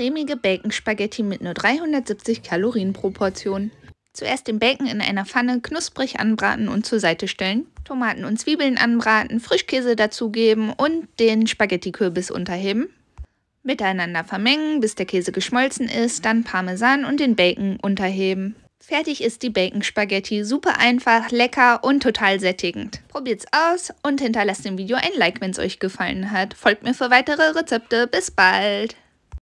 cremige Bacon-Spaghetti mit nur 370 Kalorien pro Portion. Zuerst den Bacon in einer Pfanne knusprig anbraten und zur Seite stellen. Tomaten und Zwiebeln anbraten, Frischkäse dazugeben und den Spaghetti-Kürbis unterheben. Miteinander vermengen, bis der Käse geschmolzen ist, dann Parmesan und den Bacon unterheben. Fertig ist die Bacon Spaghetti, super einfach, lecker und total sättigend. Probiert's aus und hinterlasst dem Video ein Like, wenn's euch gefallen hat. Folgt mir für weitere Rezepte, bis bald!